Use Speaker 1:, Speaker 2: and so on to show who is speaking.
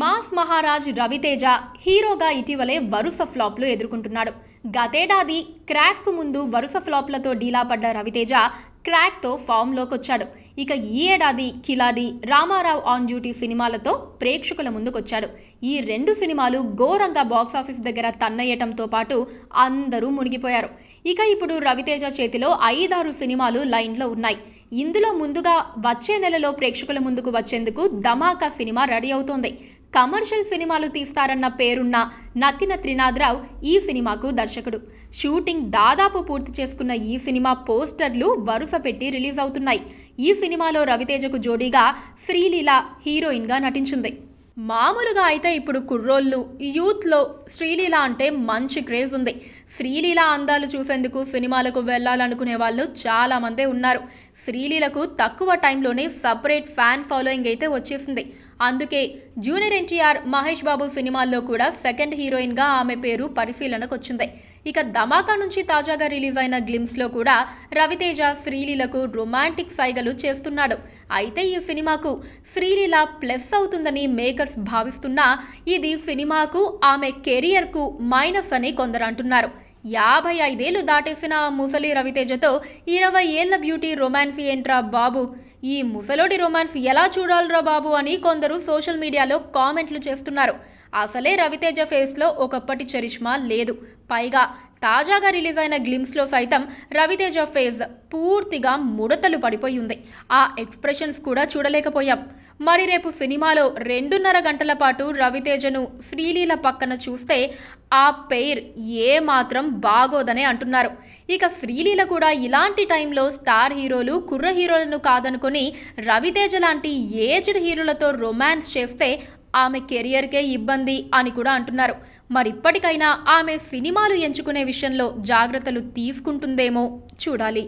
Speaker 1: mass Maharaj Raviteja హీరోగా ఇటీవలే వరుస ఫ్లాప్లు ఎదుర్కొంటున్నాడు గతేడాది క్రాక్కు ముందు వరుస ఫ్లాప్లతో డీలా పడ్డ రవితేజ క్రాక్తో ఫామ్లోకి వచ్చాడు ఇక ఈ ఏడాది కిలాడి రామారావు ఆన్ డ్యూటీ సినిమాలతో ప్రేక్షకుల ముందుకొచ్చాడు ఈ రెండు సినిమాలు ఘోరంగా బాక్సాఫీస్ దగ్గర తన్నయ్యటంతో పాటు అందరూ మునిగిపోయారు ఇక ఇప్పుడు రవితేజ చేతిలో ఐదారు సినిమాలు లైన్లో ఉన్నాయి ఇందులో ముందుగా వచ్చే నెలలో ప్రేక్షకుల ముందుకు వచ్చేందుకు ధమాకా సినిమా రెడీ అవుతోంది కమర్షియల్ సినిమాలు తీస్తారన్న పేరున్న నక్కిన త్రినాథరావు ఈ సినిమాకు దర్శకుడు షూటింగ్ దాదాపు పూర్తి చేసుకున్న ఈ సినిమా పోస్టర్లు వరుస పెట్టి రిలీజ్ అవుతున్నాయి ఈ సినిమాలో రవితేజకు జోడీగా శ్రీలీల హీరోయిన్గా నటించింది మామూలుగా అయితే ఇప్పుడు కుర్రోళ్ళు యూత్లో శ్రీలీల అంటే మంచి క్రేజ్ ఉంది శ్రీలీల అందాలు చూసేందుకు సినిమాలకు వెళ్ళాలనుకునే వాళ్ళు చాలామందే ఉన్నారు శ్రీలీలకు తక్కువ టైంలోనే సపరేట్ ఫ్యాన్ ఫాలోయింగ్ అయితే వచ్చేసింది అందుకే జూనియర్ ఎన్టీఆర్ మహేష్ బాబు సినిమాల్లో కూడా సెకండ్ హీరోయిన్గా ఆమె పేరు పరిశీలనకు వచ్చింది ఇక ధమాకా నుంచి తాజాగా రిలీజ్ అయిన గ్లిమ్స్లో కూడా రవితేజ శ్రీలీలకు రొమాంటిక్ సైగలు చేస్తున్నాడు అయితే ఈ సినిమాకు శ్రీలీల ప్లస్ అవుతుందని మేకర్స్ భావిస్తున్నా ఇది సినిమాకు ఆమె కెరియర్కు మైనస్ అని కొందరు అంటున్నారు యాభై ఐదేళ్లు దాటేసిన ముసలి రవితేజతో ఇరవై ఏళ్ల బ్యూటీ రొమాన్సీ ఏంట్రా బాబు ఈ ముసలోడి రొమాన్స్ ఎలా చూడాలరా బాబు అని కొందరు సోషల్ మీడియాలో కామెంట్లు చేస్తున్నారు అసలే రవితేజ ఫేస్లో ఒకప్పటి చరిష్మా లేదు పైగా తాజాగా రిలీజ్ అయిన గ్లిమ్స్లో సైతం రవితేజ ఫేజ్ పూర్తిగా ముడతలు పడిపోయి ఉంది ఆ ఎక్స్ప్రెషన్స్ కూడా చూడలేకపోయాం మరి రేపు సినిమాలో రెండున్నర గంటల పాటు రవితేజను శ్రీలీల పక్కన చూస్తే ఆ పెయిర్ ఏ మాత్రం బాగోదనే అంటున్నారు ఇక శ్రీలీల కూడా ఇలాంటి టైంలో స్టార్ హీరోలు కుర్ర హీరోలను కాదనుకుని రవితేజ లాంటి ఏజ్డ్ హీరోలతో రొమాన్స్ చేస్తే ఆమె కెరియర్కే ఇబ్బంది అని కూడా అంటున్నారు మరి ఇప్పటికైనా ఆమె సినిమాలు ఎంచుకునే విషయంలో జాగ్రత్తలు తీసుకుంటుందేమో చూడాలి